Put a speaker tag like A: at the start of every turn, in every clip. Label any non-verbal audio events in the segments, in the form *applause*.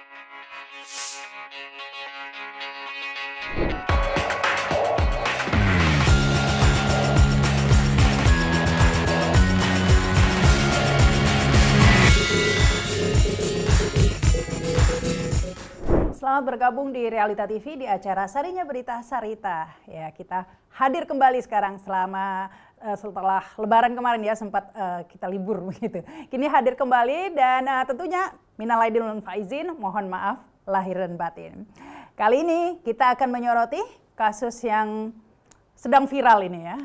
A: Thank you. Selamat bergabung di Realita TV di acara Sarinya Berita Sarita. Ya, kita hadir kembali sekarang selama eh, setelah lebaran kemarin ya sempat uh, kita libur *laughs* begitu. Kini hadir kembali dan uh, tentunya minal aidin faizin, mohon maaf lahir dan batin. Kali ini kita akan menyoroti kasus yang sedang viral ini ya,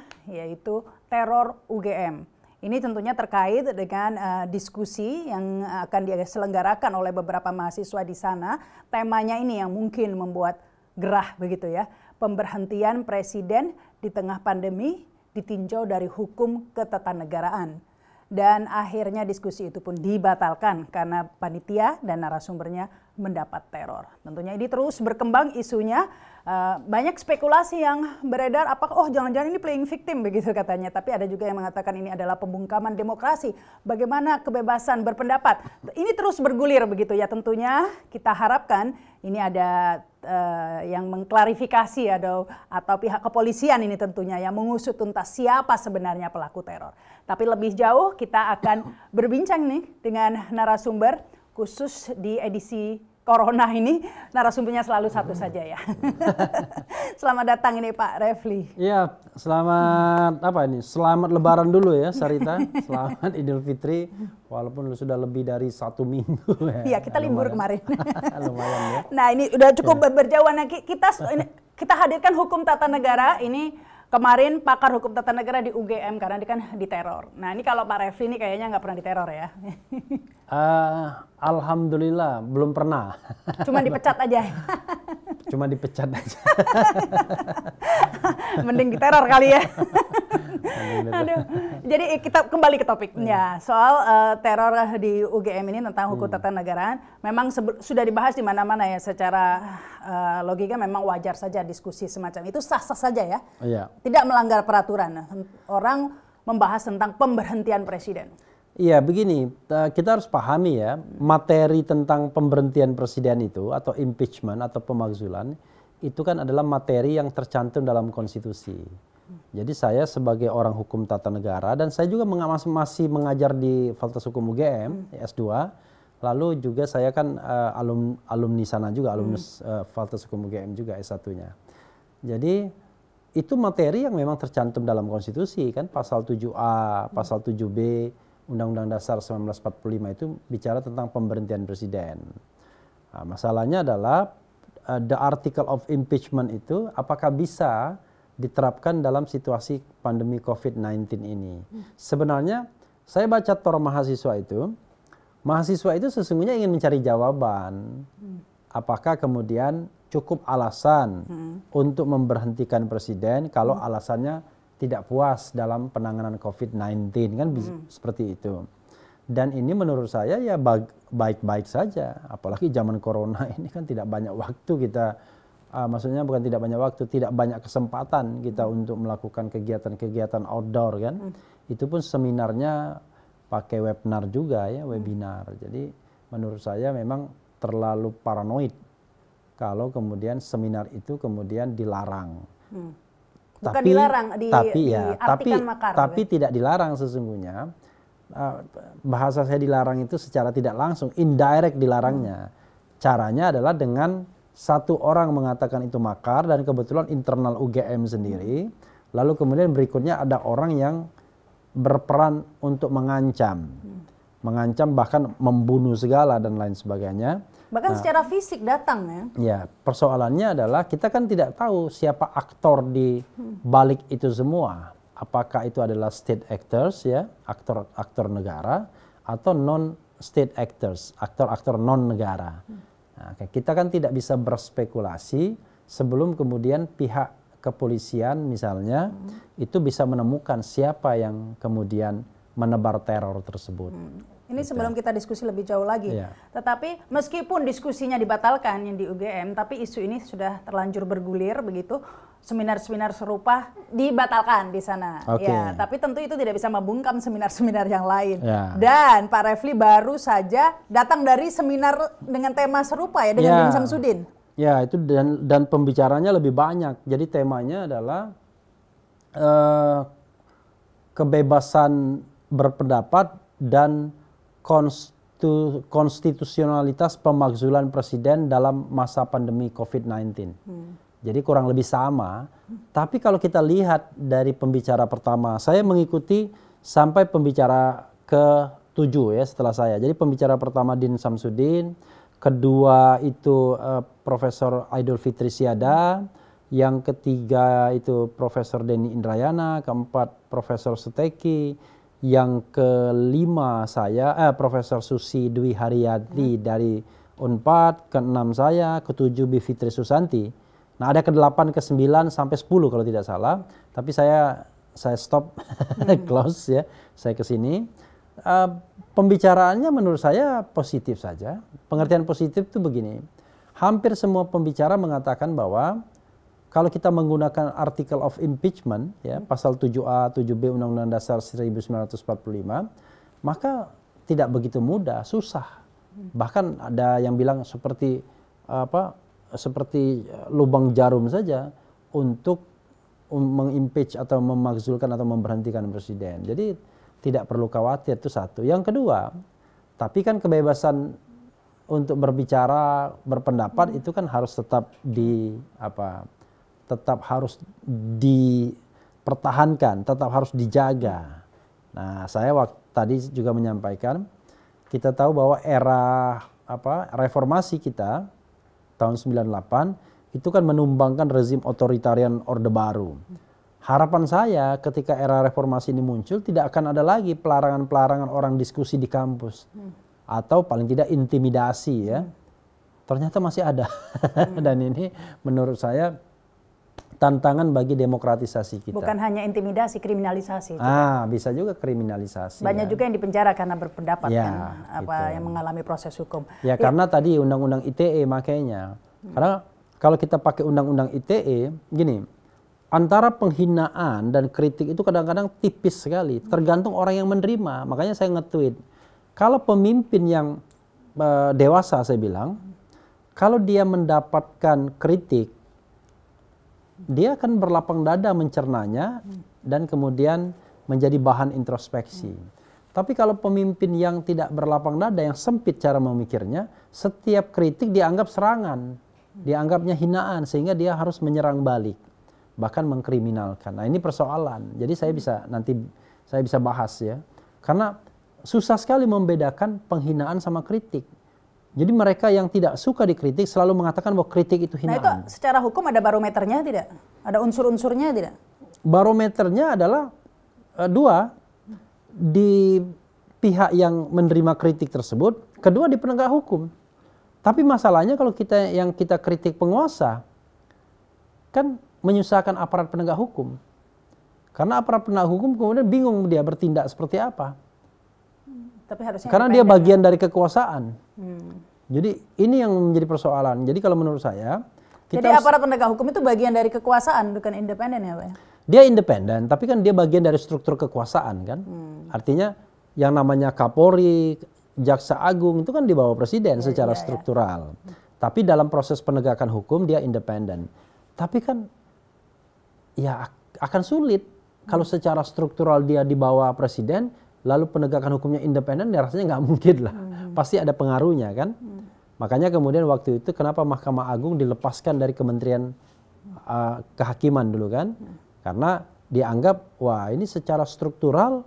A: yaitu teror UGM. Ini tentunya terkait dengan uh, diskusi yang eh, akan diselenggarakan oleh beberapa mahasiswa di sana. Temanya ini yang mungkin membuat gerah begitu ya. Pemberhentian presiden di tengah pandemi ditinjau dari hukum ketatanegaraan dan akhirnya diskusi itu pun dibatalkan karena panitia dan narasumbernya mendapat teror. Tentunya ini terus berkembang isunya. Uh, banyak spekulasi yang beredar apakah oh jangan-jangan ini playing victim begitu katanya. Tapi ada juga yang mengatakan ini adalah pembungkaman demokrasi. Bagaimana kebebasan berpendapat? Ini terus bergulir begitu ya tentunya. Kita harapkan ini ada uh, yang mengklarifikasi atau ya, atau pihak kepolisian ini tentunya yang mengusut tuntas siapa sebenarnya pelaku teror. Tapi lebih jauh kita akan berbincang nih dengan narasumber khusus di edisi corona ini narasumbernya selalu satu saja ya. *laughs* selamat datang ini Pak Refli.
B: Iya, selamat apa ini? Selamat Lebaran dulu ya Sarita. Selamat Idul Fitri, walaupun sudah lebih dari satu minggu. Ya. Iya, ya, kita libur kemarin. *laughs* Lumayan ya.
A: Nah ini udah cukup ya. berjauhan. lagi. kita kita hadirkan hukum tata negara ini Kemarin pakar hukum tata negara di UGM karena dia kan diteror. Nah ini kalau Pak Refli ini kayaknya nggak pernah diteror ya?
B: uh, *laughs* Alhamdulillah belum pernah. *laughs*
A: Cuma dipecat aja.
B: Cuma dipecat aja.
A: *laughs* Mending diteror kali ya.
B: Aduh.
A: Jadi eh, kita kembali ke topiknya iya. soal uh, teror di UGM ini tentang hukum hmm. tata negara. Memang sudah dibahas di mana-mana ya secara uh, logika memang wajar saja diskusi semacam itu sah-sah saja ya. Iya. Tidak melanggar peraturan. Orang membahas tentang pemberhentian presiden.
B: Iya, begini, kita harus pahami ya, materi tentang pemberhentian presiden itu atau impeachment atau pemakzulan itu kan adalah materi yang tercantum dalam konstitusi. Jadi saya sebagai orang hukum tata negara dan saya juga masih mengajar di Fakultas Hukum UGM hmm. S2. Lalu juga saya kan uh, alum, alumni sana juga, alumni hmm. uh, Fakultas Hukum UGM juga S1-nya. Jadi itu materi yang memang tercantum dalam konstitusi kan pasal 7A, pasal 7B hmm. Undang-Undang Dasar 1945 itu bicara tentang pemberhentian presiden. Nah, masalahnya adalah uh, the article of impeachment itu apakah bisa diterapkan dalam situasi pandemi COVID-19 ini. Sebenarnya saya baca tor mahasiswa itu, mahasiswa itu sesungguhnya ingin mencari jawaban. Apakah kemudian cukup alasan hmm. untuk memberhentikan presiden kalau hmm. alasannya tidak puas dalam penanganan COVID-19 kan hmm. seperti itu. Dan ini menurut saya ya baik-baik saja, apalagi zaman corona *laughs* ini kan tidak banyak waktu kita uh, maksudnya bukan tidak banyak waktu, tidak banyak kesempatan kita untuk melakukan kegiatan-kegiatan outdoor kan. Hmm. Itu pun seminarnya pakai webinar juga ya, hmm. webinar. Jadi menurut saya memang terlalu paranoid kalau kemudian seminar itu kemudian dilarang. Hmm. Bukan tapi, dilarang, di, tapi ya, tapi makar, tapi ya. tidak dilarang sesungguhnya. Ah, bahasa saya dilarang itu secara tidak langsung, indirect dilarangnya. Hmm. Caranya adalah dengan satu orang mengatakan itu makar dan kebetulan internal UGM sendiri, lalu kemudian berikutnya ada orang yang berperan untuk mengancam, mengancam bahkan membunuh segala dan lain sebagainya.
A: Bahkan nah, secara fisik datang ya.
B: Ya, persoalannya adalah kita kan tidak tahu siapa aktor di hmm. balik itu semua. Apakah itu adalah state actors ya, aktor-aktor negara atau non state actors, aktor-aktor non negara. Hmm. Nah, kita kan tidak bisa berspekulasi sebelum kemudian pihak kepolisian misalnya hmm. itu bisa menemukan siapa yang kemudian menebar teror tersebut. Hmm.
A: Ini Betul. sebelum kita diskusi lebih jauh lagi. Ya. Tetapi meskipun diskusinya dibatalkan yang di UGM, tapi isu ini sudah terlanjur bergulir begitu. Seminar-seminar serupa dibatalkan di sana. Okay. Ya, tapi tentu itu tidak bisa membungkam seminar-seminar yang lain. Ya. Dan Pak Refli baru saja datang dari seminar dengan tema serupa ya dengan ya. Bin Samsudin.
B: Ya, itu dan dan pembicaranya lebih banyak. Jadi temanya adalah uh, kebebasan berpendapat dan konstitu, konstitusionalitas pemakzulan presiden dalam masa pandemi COVID-19. Hmm. Jadi kurang lebih sama. Tapi kalau kita lihat dari pembicara pertama, saya mengikuti sampai pembicara ke tujuh ya setelah saya. Jadi pembicara pertama Din Samsudin, kedua itu uh, Profesor Aidul Fitri Siada, yang ketiga itu Profesor Denny Indrayana, keempat Profesor Seteki. Yang kelima saya eh, Profesor Susi Dwi Haryati hmm. dari Unpad, keenam saya, ketujuh Bivitri Fitri Susanti. Nah, ada ke-8, ke-9 sampai sepuluh kalau tidak salah, tapi saya saya stop *laughs* hmm. close ya. Saya ke sini. Uh, pembicaraannya menurut saya positif saja. Pengertian positif itu begini. Hampir semua pembicara mengatakan bahwa kalau kita menggunakan artikel of impeachment ya pasal 7A 7B Undang-Undang Dasar 1945 maka tidak begitu mudah susah bahkan ada yang bilang seperti apa seperti eh, lubang jarum saja untuk um, mengimpeach atau memakzulkan atau memberhentikan presiden jadi tidak perlu khawatir itu satu yang kedua tapi kan kebebasan untuk berbicara berpendapat hmm. itu kan harus tetap di apa tetap harus dipertahankan, tetap harus dijaga. Nah, saya waktu, tadi juga menyampaikan kita tahu bahwa era apa reformasi kita tahun 98 itu kan menumbangkan rezim otoritarian Orde Baru. Harapan saya ketika era reformasi ini muncul tidak akan ada lagi pelarangan-pelarangan orang diskusi di kampus atau paling tidak intimidasi ya. Hmm. Ternyata masih ada. *laughs* Dan ini menurut saya tantangan bagi demokratisasi kita. Bukan
A: hanya intimidasi, kriminalisasi. Juga.
B: Ah, bisa juga kriminalisasi. Banyak kan? juga
A: yang dipenjara karena berpendapat ya, kan, apa gitu. yang mengalami proses hukum. Ya, ya. karena
B: tadi undang-undang ITE makanya. Hmm. Karena kalau kita pakai undang-undang ITE, gini, antara penghinaan dan kritik itu kadang-kadang tipis sekali, tergantung orang yang menerima. Makanya saya nge-tweet, kalau pemimpin yang uh, dewasa saya bilang, kalau dia mendapatkan kritik dia akan berlapang dada mencernanya dan kemudian menjadi bahan introspeksi. Tapi kalau pemimpin yang tidak berlapang dada, yang sempit cara memikirnya, setiap kritik dianggap serangan, dianggapnya hinaan, sehingga dia harus menyerang balik, bahkan mengkriminalkan. Nah ini persoalan. Jadi saya bisa nanti saya bisa bahas ya, karena susah sekali membedakan penghinaan sama kritik. Jadi mereka yang tidak suka dikritik selalu mengatakan bahwa kritik itu hinaan. Nah itu
A: secara hukum ada barometernya tidak? Ada unsur-unsurnya tidak?
B: Barometernya adalah uh, dua di pihak yang menerima kritik tersebut, kedua di penegak hukum. Tapi masalahnya kalau kita yang kita kritik penguasa kan menyusahkan aparat penegak hukum. Karena aparat penegak hukum kemudian bingung dia bertindak seperti apa.
A: Tapi harusnya karena dia bagian
B: dari kekuasaan. Hmm. Jadi ini yang menjadi persoalan. Jadi kalau menurut saya, kita jadi aparat
A: penegak hukum itu bagian dari kekuasaan, bukan independen ya, Pak?
B: Dia independen, tapi kan dia bagian dari struktur kekuasaan kan. Hmm. Artinya yang namanya Kapolri, Jaksa Agung itu kan dibawa presiden ya, secara ya, struktural. Ya. Tapi dalam proses penegakan hukum dia independen. Tapi kan ya akan sulit kalau secara struktural dia dibawa bawah presiden, lalu penegakan hukumnya independen ya rasanya nggak mungkin lah hmm. pasti ada pengaruhnya kan hmm. makanya kemudian waktu itu kenapa Mahkamah Agung dilepaskan dari Kementerian uh, Kehakiman dulu kan hmm. karena dianggap wah ini secara struktural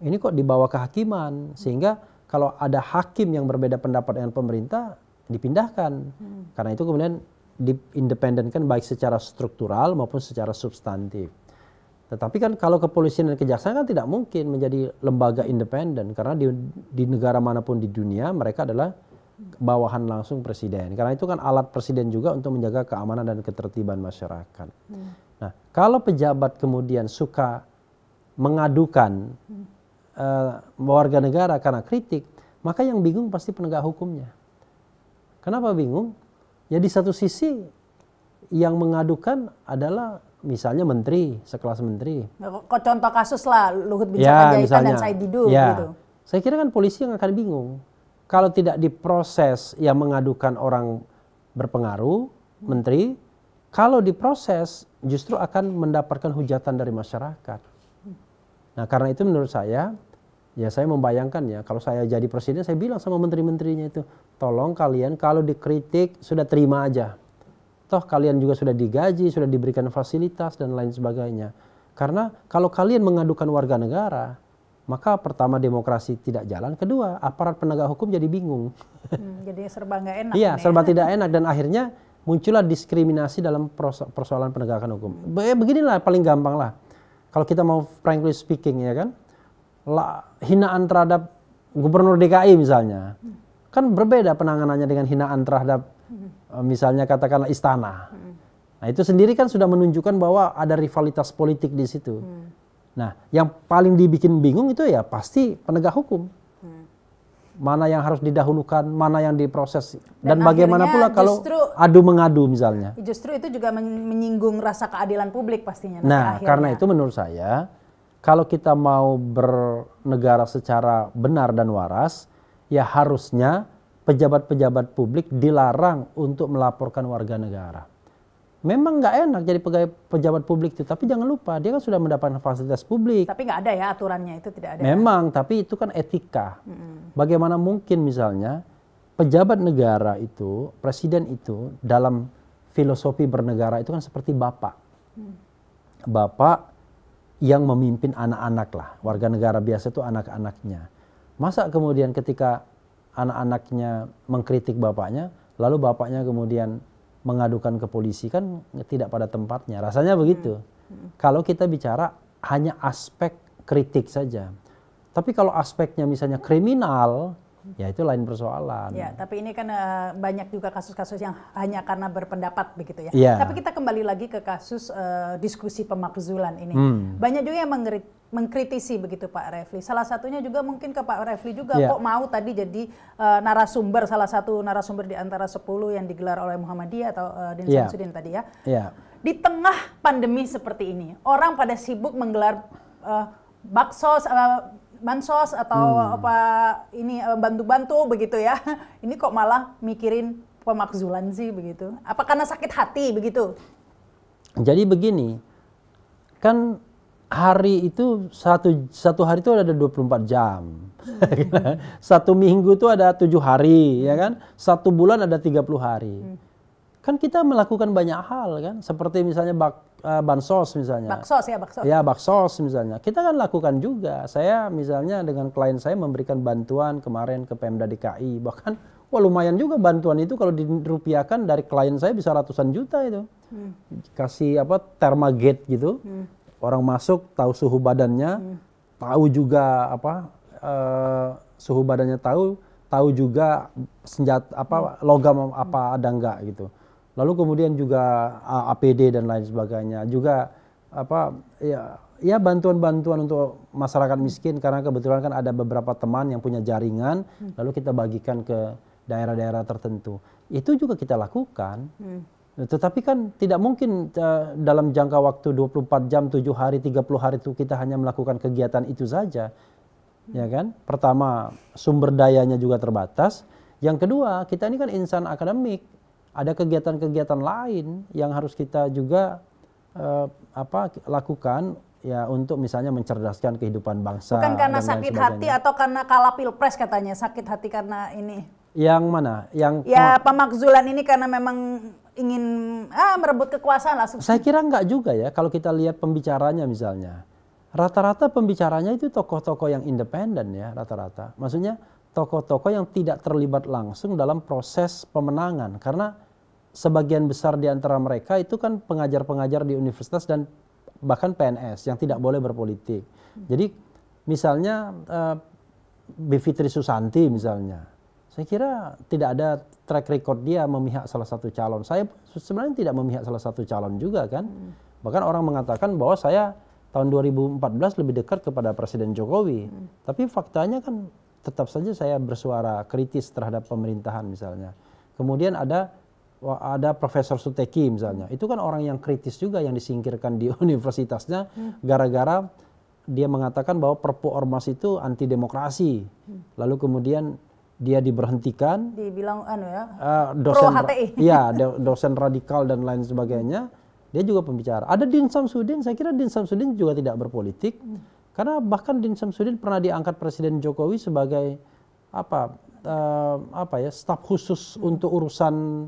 B: ini kok dibawa kehakiman hmm. sehingga kalau ada hakim yang berbeda pendapat dengan pemerintah dipindahkan hmm. karena itu kemudian diindependenkan baik secara struktural maupun secara substantif. Tetapi kan kalau kepolisian dan kejaksaan kan tidak mungkin menjadi lembaga independen karena di, di negara manapun di dunia mereka adalah bawahan langsung presiden. Karena itu kan alat presiden juga untuk menjaga keamanan dan ketertiban masyarakat. Hmm. Nah, kalau pejabat kemudian suka mengadukan hmm. uh, warga negara karena kritik, maka yang bingung pasti penegak hukumnya. Kenapa bingung? Ya di satu sisi yang mengadukan adalah misalnya menteri, sekelas menteri.
A: Kok contoh kasus lah Luhut Bin ya, Sarpanjaitan dan Said Didu ya. gitu.
B: Saya kira kan polisi yang akan bingung. Kalau tidak diproses yang mengadukan orang berpengaruh, menteri, kalau diproses justru akan mendapatkan hujatan dari masyarakat. Nah, karena itu menurut saya ya saya membayangkan ya kalau saya jadi presiden saya bilang sama menteri-menterinya itu tolong kalian kalau dikritik sudah terima aja Toh kalian juga sudah digaji, sudah diberikan fasilitas dan lain sebagainya. Karena kalau kalian mengadukan warga negara, maka pertama demokrasi tidak jalan, kedua aparat penegak hukum jadi bingung.
A: Hmm, jadi serba nggak enak. Iya, ya. serba ya.
B: tidak enak dan akhirnya muncullah diskriminasi dalam persoalan penegakan hukum. Be eh, beginilah paling gampang lah. Kalau kita mau frankly speaking ya kan, La hinaan terhadap gubernur DKI misalnya, kan berbeda penanganannya dengan hinaan terhadap Eh, misalnya katakanlah istana. Nah itu sendiri kan sudah menunjukkan bahwa ada rivalitas politik di situ. Nah yang paling dibikin bingung itu ya pasti penegak hukum. Mana yang harus didahulukan, mana yang diproses, dan, dan bagaimana pula kalau justru, adu mengadu misalnya.
A: Justru itu juga menyinggung rasa keadilan publik pastinya. Nah, akhirnya. karena itu
B: menurut saya kalau kita mau bernegara secara benar dan waras, ya harusnya pejabat-pejabat publik dilarang untuk melaporkan warga negara. Memang nggak enak jadi pegawai pejabat publik itu, tapi jangan lupa dia kan sudah mendapatkan fasilitas publik.
A: Tapi nggak ada ya aturannya itu tidak ada. Ya?
B: Memang, ya. tapi itu kan etika. hmm Bagaimana mungkin misalnya pejabat negara itu, presiden itu dalam filosofi bernegara itu kan seperti bapak, mm. bapak yang memimpin anak-anak lah, warga negara biasa itu anak-anaknya. Masa kemudian ketika anak-anaknya mengkritik bapaknya, lalu bapaknya kemudian mengadukan ke polisi kan tidak pada tempatnya. Rasanya hmm. begitu. Hmm. Kalau kita bicara hanya aspek kritik saja. Tapi kalau aspeknya misalnya kriminal, ya itu lain persoalan. Ya,
A: tapi ini kan uh, banyak juga kasus-kasus yang hanya karena berpendapat begitu ya. ya. Tapi kita kembali lagi ke kasus uh, diskusi pemakzulan ini. Hmm. Banyak juga yang mengkritisi begitu Pak Refli. Salah satunya juga mungkin ke Pak Refli juga ya. kok mau tadi jadi uh, narasumber salah satu narasumber di antara 10 yang digelar oleh Muhammadiyah atau uh, Din ya. Sudin tadi ya. ya. Di tengah pandemi seperti ini, orang pada sibuk menggelar uh, bakso uh, bansos atau hmm. apa ini eh, bantu-bantu begitu ya. *laughs* Ini kok malah mikirin pemakzulan sih begitu. Apa karena sakit hati begitu?
B: Jadi begini, kan hari itu satu satu hari itu ada 24 jam. Hmm. *laughs* satu minggu itu ada tujuh hari hmm. ya kan? Satu bulan ada 30 hari. Hmm kan kita melakukan banyak hal kan seperti misalnya bak, uh, bansos misalnya baksos ya baksos ya baksos misalnya kita kan lakukan juga saya misalnya dengan klien saya memberikan bantuan kemarin ke Pemda DKI bahkan wah lumayan juga bantuan itu kalau dirupiahkan dari klien saya bisa ratusan juta itu hmm. kasih apa termagate gitu hmm. orang masuk tahu suhu badannya hmm. tahu juga apa uh, suhu badannya tahu tahu juga senjata apa logam apa ada enggak gitu lalu kemudian juga APD dan lain sebagainya juga apa ya ya bantuan-bantuan untuk masyarakat miskin karena kebetulan kan ada beberapa teman yang punya jaringan hmm. lalu kita bagikan ke daerah-daerah tertentu itu juga kita lakukan hmm. tetapi kan tidak mungkin uh, dalam jangka waktu 24 jam 7 hari 30 hari itu kita hanya melakukan kegiatan itu saja ya hmm. ya kan pertama sumber dayanya juga terbatas yang kedua kita ini kan insan akademik ada kegiatan-kegiatan lain yang harus kita juga eh, apa lakukan ya untuk misalnya mencerdaskan kehidupan bangsa. Bukan karena sakit hati
A: atau karena kalah pilpres katanya sakit hati karena ini.
B: Yang mana? Yang ya pemakzulan
A: ini karena memang ingin ah, merebut kekuasaan langsung. Saya kira
B: enggak juga ya kalau kita lihat pembicaranya misalnya. Rata-rata pembicaranya itu tokoh-tokoh yang independen ya rata-rata. Maksudnya tokoh-tokoh yang tidak terlibat langsung dalam proses pemenangan karena sebagian besar di antara mereka itu kan pengajar-pengajar di universitas dan bahkan PNS yang tidak boleh berpolitik. Jadi misalnya uh, Bivitri Susanti misalnya, saya kira tidak ada track record dia memihak salah satu calon. Saya sebenarnya tidak memihak salah satu calon juga kan. Hmm. Bahkan orang mengatakan bahwa saya tahun 2014 lebih dekat kepada Presiden Jokowi. Hmm. Tapi faktanya kan tetap saja saya bersuara kritis terhadap pemerintahan misalnya. Kemudian ada ada Profesor Suteki misalnya, hmm. itu kan orang yang kritis juga yang disingkirkan di *laughs* universitasnya hmm. gara-gara hmm. dia mengatakan bahwa Perpu Ormas itu anti demokrasi. Hmm. Lalu kemudian dia diberhentikan.
A: Dibilang anu ya.
B: Uh, dosen pro HTI. *laughs* Iya, dosen radikal dan lain sebagainya. Dia juga pembicara. Ada Din Samsudin, saya kira Din Samsudin juga tidak berpolitik. Hmm. Karena bahkan Din Samsudin pernah diangkat Presiden Jokowi sebagai apa uh, apa ya, staf khusus hmm. untuk urusan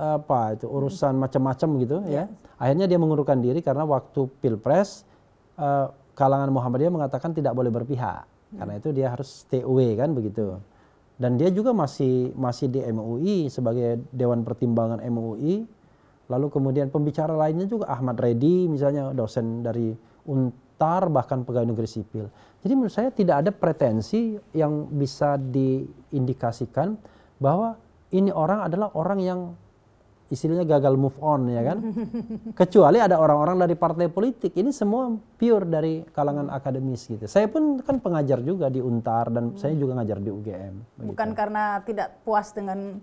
B: apa itu hmm. urusan macam-macam gitu yeah. ya. Akhirnya dia mengundurkan diri karena waktu pilpres uh, kalangan Muhammadiyah mengatakan tidak boleh berpihak. Hmm. Karena itu dia harus stay kan begitu. Dan dia juga masih masih di MUI sebagai dewan pertimbangan MUI. Lalu kemudian pembicara lainnya juga Ahmad Reddy misalnya dosen dari Untar bahkan pegawai negeri sipil. Jadi menurut saya tidak ada pretensi yang bisa diindikasikan bahwa ini orang adalah orang yang istilahnya gagal move on ya kan. Kecuali ada orang-orang dari partai politik. Ini semua pure dari kalangan akademis gitu. Saya pun kan pengajar juga di Untar dan hmm. saya juga ngajar di UGM. Bukan
A: karena tidak puas dengan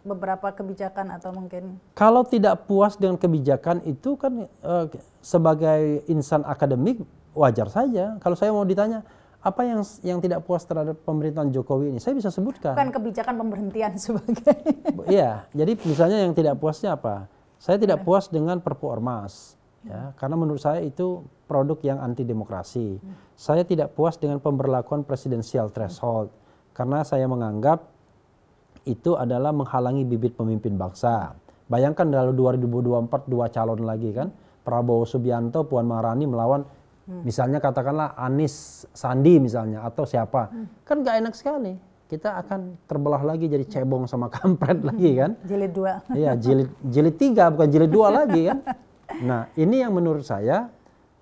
A: beberapa kebijakan atau mungkin
B: Kalau tidak puas dengan kebijakan itu kan uh, sebagai insan akademik wajar saja. Kalau saya mau ditanya apa yang yang tidak puas terhadap pemerintahan Jokowi ini? Saya bisa sebutkan. Bukan
A: kebijakan pemberhentian *laughs* sebagai.
B: Iya, jadi misalnya yang tidak puasnya apa? Saya tidak puas dengan Perpu Ormas. Hmm. Ya, karena menurut saya itu produk yang anti demokrasi. Hmm. Saya tidak puas dengan pemberlakuan presidensial threshold karena saya menganggap itu adalah menghalangi bibit pemimpin bangsa. Bayangkan dalam 2024 dua calon lagi kan, Prabowo Subianto, Puan Maharani melawan Hmm. Misalnya katakanlah Anis Sandi misalnya atau siapa. Hmm. Kan gak enak sekali. Kita akan terbelah lagi jadi cebong sama *laughs* kampret hmm. lagi kan.
A: Jilid dua. Iya jilid,
B: jilid tiga bukan jilid dua *laughs* lagi kan. Nah ini yang menurut saya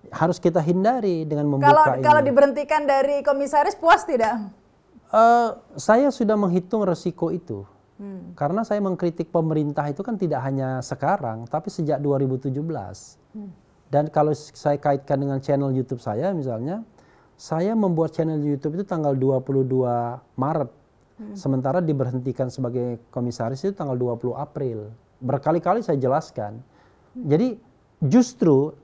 B: harus kita hindari dengan membuka kalau, ini. Kalau
A: diberhentikan dari komisaris puas tidak?
B: Uh, saya sudah menghitung resiko itu. Hmm. Karena saya mengkritik pemerintah itu kan tidak hanya sekarang, tapi sejak 2017. Hmm. Dan kalau saya kaitkan dengan channel YouTube saya misalnya, saya membuat channel YouTube itu tanggal 22 Maret. Hmm. Sementara diberhentikan sebagai komisaris itu tanggal 20 April. Berkali-kali saya jelaskan. Hmm. Jadi justru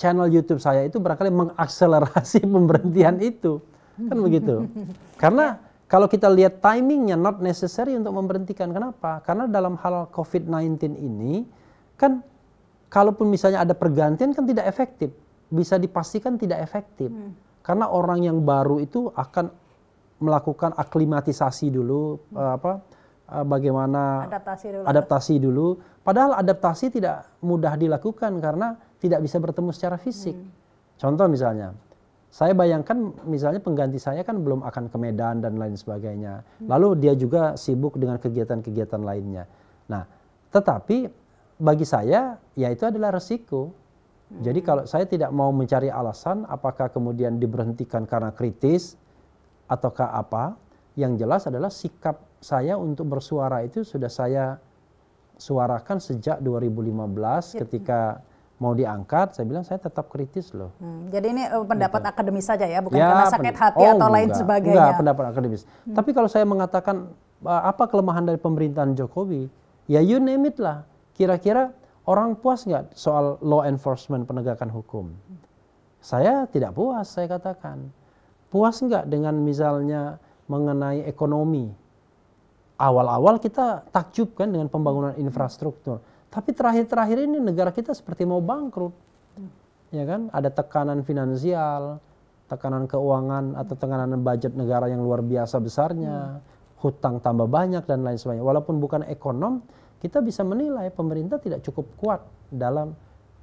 B: channel YouTube saya itu berkali mengakselerasi *laughs* pemberhentian itu. Kan begitu. *laughs* Karena kalau kita lihat timingnya not necessary untuk memberhentikan. Kenapa? Karena dalam hal COVID-19 ini kan kalaupun misalnya ada pergantian kan tidak efektif, bisa dipastikan tidak efektif. Hmm. Karena orang yang baru itu akan melakukan aklimatisasi dulu hmm. Eh, apa eh, bagaimana adaptasi dulu. adaptasi dulu. Padahal adaptasi tidak mudah dilakukan karena tidak bisa bertemu secara fisik. Hmm. Contoh misalnya, saya bayangkan misalnya pengganti saya kan belum akan ke Medan dan lain sebagainya. Hmm. Lalu dia juga sibuk dengan kegiatan-kegiatan lainnya. Nah, tetapi bagi saya ya itu adalah resiko. Jadi hmm. kalau saya tidak mau mencari alasan apakah kemudian diberhentikan karena kritis ataukah apa, yang jelas adalah sikap saya untuk bersuara itu sudah saya suarakan sejak 2015 ya. ketika mau diangkat, saya bilang saya tetap kritis loh.
A: Hmm, jadi ini eh, pendapat gitu. akademis saja ya, bukan ya, karena sakit hati oh, atau enggak, lain sebagainya. Enggak, pendapat
B: akademis. Hmm. Tapi kalau saya mengatakan apa kelemahan dari pemerintahan Jokowi, ya you name it lah Kira-kira orang puas nggak soal law enforcement penegakan hukum? Saya tidak puas, saya katakan. Puas nggak dengan misalnya mengenai ekonomi? Awal-awal kita takjub kan dengan pembangunan infrastruktur. Tapi terakhir-terakhir ini negara kita seperti mau bangkrut. Ya kan? Ada tekanan finansial, tekanan keuangan atau tekanan budget negara yang luar biasa besarnya, hutang tambah banyak dan lain sebagainya. Walaupun bukan ekonom, kita bisa menilai pemerintah tidak cukup kuat dalam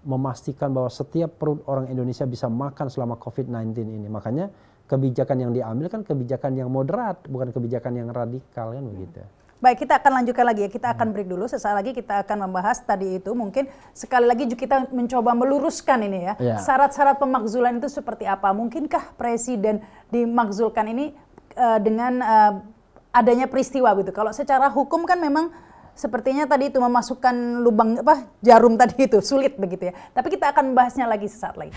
B: memastikan bahwa setiap perut orang Indonesia bisa makan selama COVID-19 ini. Makanya kebijakan yang diambil kan kebijakan yang moderat, bukan kebijakan yang radikal kan begitu.
A: Baik, kita akan lanjutkan lagi ya. Kita akan break dulu. Sesaat lagi kita akan membahas tadi itu. Mungkin sekali lagi kita mencoba meluruskan ini ya. Iya. Syarat-syarat ya. pemakzulan itu seperti apa? Mungkinkah presiden dimakzulkan ini uh, dengan uh, adanya peristiwa gitu? Kalau secara hukum kan memang sepertinya tadi itu memasukkan lubang apa jarum tadi *laughs* itu sulit begitu ya. Tapi kita akan bahasnya lagi sesaat lagi.